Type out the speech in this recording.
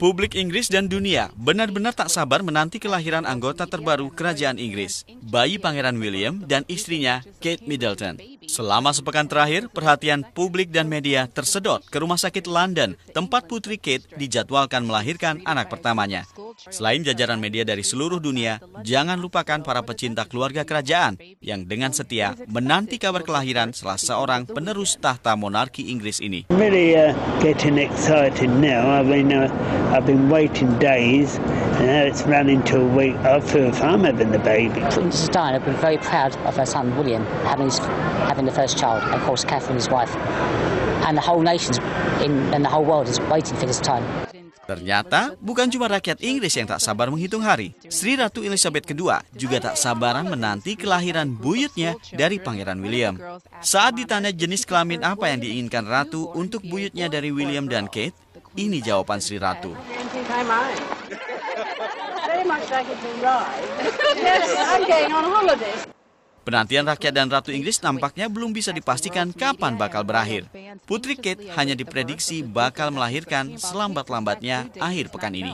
Publik Inggris dan dunia benar-benar tak sabar menanti kelahiran anggota terbaru kerajaan Inggris, bayi Pangeran William dan istrinya Kate Middleton. Selama sepekan terakhir, perhatian publik dan media tersedot ke Rumah Sakit London, tempat putri Kate dijadwalkan melahirkan anak pertamanya. Selain jajaran media dari seluruh dunia, jangan lupakan para pecinta keluarga kerajaan yang dengan setia menanti kabar kelahiran salah seorang penerus tahta monarki Inggris ini. Really, uh, getting excited now. I've been uh, I've been waiting days, and now it's running to a week. I I'm having the baby. Princess Diana been very proud of her son William having his having the first child, of course, Catherine, his wife. And the whole nation's in, and the whole world is waiting for this time. Ternyata bukan cuma rakyat Inggris yang tak sabar menghitung hari. Sri Ratu Elizabeth II juga tak sabaran menanti kelahiran buyutnya dari Pangeran William. Saat ditanya jenis kelamin apa yang diinginkan Ratu untuk buyutnya dari William dan Kate, ini jawaban Sri Ratu. Penantian rakyat dan Ratu Inggris nampaknya belum bisa dipastikan kapan bakal berakhir. Putri Kate hanya diprediksi bakal melahirkan selambat-lambatnya akhir pekan ini.